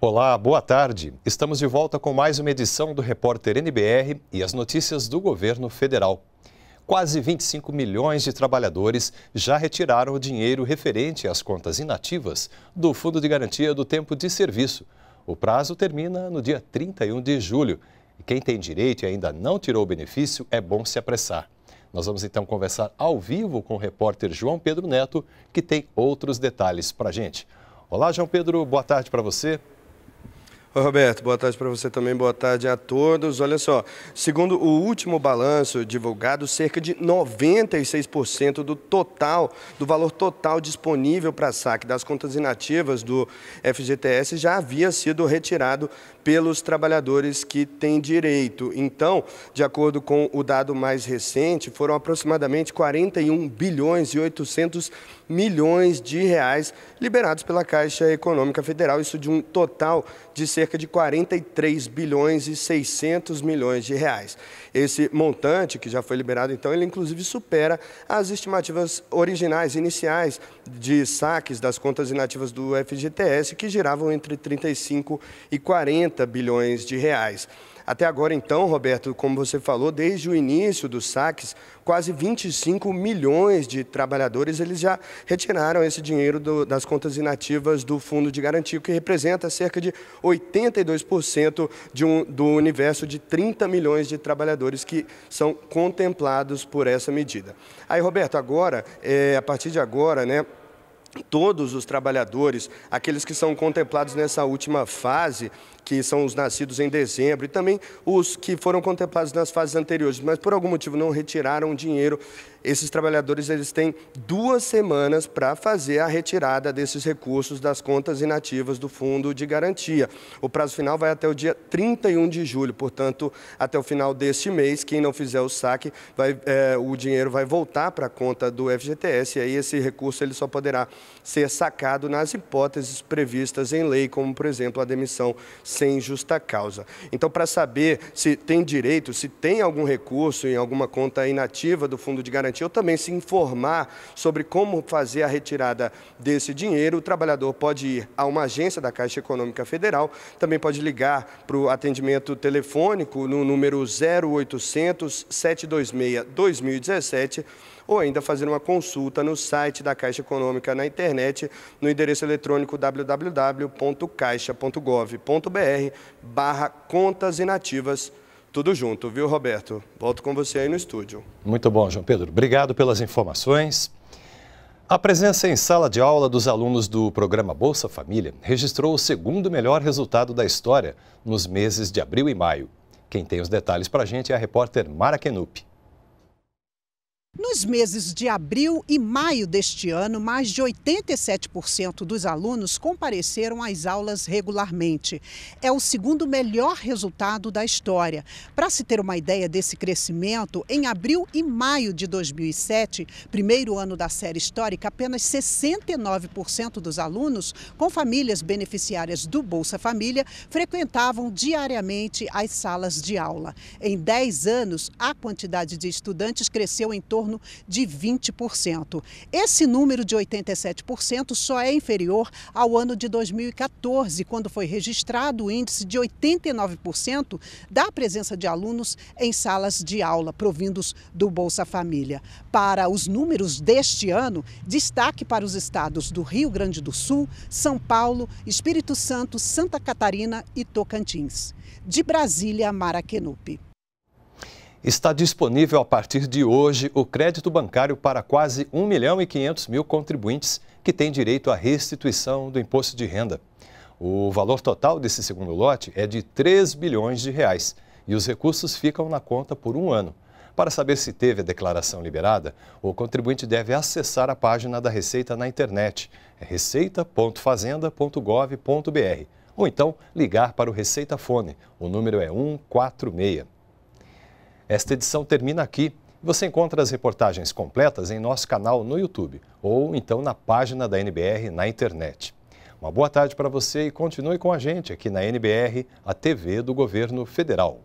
Olá, boa tarde. Estamos de volta com mais uma edição do Repórter NBR e as notícias do governo federal. Quase 25 milhões de trabalhadores já retiraram o dinheiro referente às contas inativas do Fundo de Garantia do Tempo de Serviço, o prazo termina no dia 31 de julho. E quem tem direito e ainda não tirou o benefício, é bom se apressar. Nós vamos então conversar ao vivo com o repórter João Pedro Neto, que tem outros detalhes para a gente. Olá, João Pedro, boa tarde para você. Ô Roberto, boa tarde para você também, boa tarde a todos. Olha só, segundo o último balanço divulgado, cerca de 96% do total, do valor total disponível para saque das contas inativas do FGTS já havia sido retirado pelos trabalhadores que têm direito. Então, de acordo com o dado mais recente, foram aproximadamente 41 bilhões e 800 milhões de reais liberados pela Caixa Econômica Federal, isso de um total de cerca de 43 bilhões e 600 milhões de reais. Esse montante, que já foi liberado então, ele inclusive supera as estimativas originais, iniciais, de saques das contas inativas do FGTS, que giravam entre 35 e 40 bilhões de reais. Até agora, então, Roberto, como você falou, desde o início dos saques, quase 25 milhões de trabalhadores eles já retiraram esse dinheiro do, das contas inativas do Fundo de Garantia, que representa cerca de 82% de um, do universo de 30 milhões de trabalhadores que são contemplados por essa medida. Aí, Roberto, agora, é, a partir de agora, né? todos os trabalhadores, aqueles que são contemplados nessa última fase, que são os nascidos em dezembro, e também os que foram contemplados nas fases anteriores, mas por algum motivo não retiraram dinheiro, esses trabalhadores eles têm duas semanas para fazer a retirada desses recursos das contas inativas do Fundo de Garantia. O prazo final vai até o dia 31 de julho, portanto, até o final deste mês, quem não fizer o saque, vai, é, o dinheiro vai voltar para a conta do FGTS, e aí esse recurso ele só poderá ser sacado nas hipóteses previstas em lei, como, por exemplo, a demissão sem justa causa. Então, para saber se tem direito, se tem algum recurso em alguma conta inativa do Fundo de Garantia, ou também se informar sobre como fazer a retirada desse dinheiro, o trabalhador pode ir a uma agência da Caixa Econômica Federal, também pode ligar para o atendimento telefônico no número 0800 726 2017 ou ainda fazer uma consulta no site da Caixa Econômica na internet no endereço eletrônico www.caixa.gov.br barra contas inativas. Tudo junto, viu, Roberto? Volto com você aí no estúdio. Muito bom, João Pedro. Obrigado pelas informações. A presença em sala de aula dos alunos do programa Bolsa Família registrou o segundo melhor resultado da história nos meses de abril e maio. Quem tem os detalhes para a gente é a repórter Mara Kenup. Nos meses de abril e maio deste ano, mais de 87% dos alunos compareceram às aulas regularmente. É o segundo melhor resultado da história. Para se ter uma ideia desse crescimento, em abril e maio de 2007, primeiro ano da série histórica, apenas 69% dos alunos com famílias beneficiárias do Bolsa Família frequentavam diariamente as salas de aula. Em 10 anos, a quantidade de estudantes cresceu em torno torno de 20%. Esse número de 87% só é inferior ao ano de 2014, quando foi registrado o índice de 89% da presença de alunos em salas de aula provindos do Bolsa Família. Para os números deste ano, destaque para os estados do Rio Grande do Sul, São Paulo, Espírito Santo, Santa Catarina e Tocantins. De Brasília, Mara Kenupi está disponível a partir de hoje o crédito bancário para quase 1 milhão e 500 mil contribuintes que têm direito à restituição do imposto de renda. O valor total desse segundo lote é de 3 bilhões de reais e os recursos ficam na conta por um ano. Para saber se teve a declaração liberada, o contribuinte deve acessar a página da Receita na internet, é receita.fazenda.gov.br, ou então ligar para o Receita Fone, o número é 146. Esta edição termina aqui. Você encontra as reportagens completas em nosso canal no YouTube ou então na página da NBR na internet. Uma boa tarde para você e continue com a gente aqui na NBR, a TV do Governo Federal.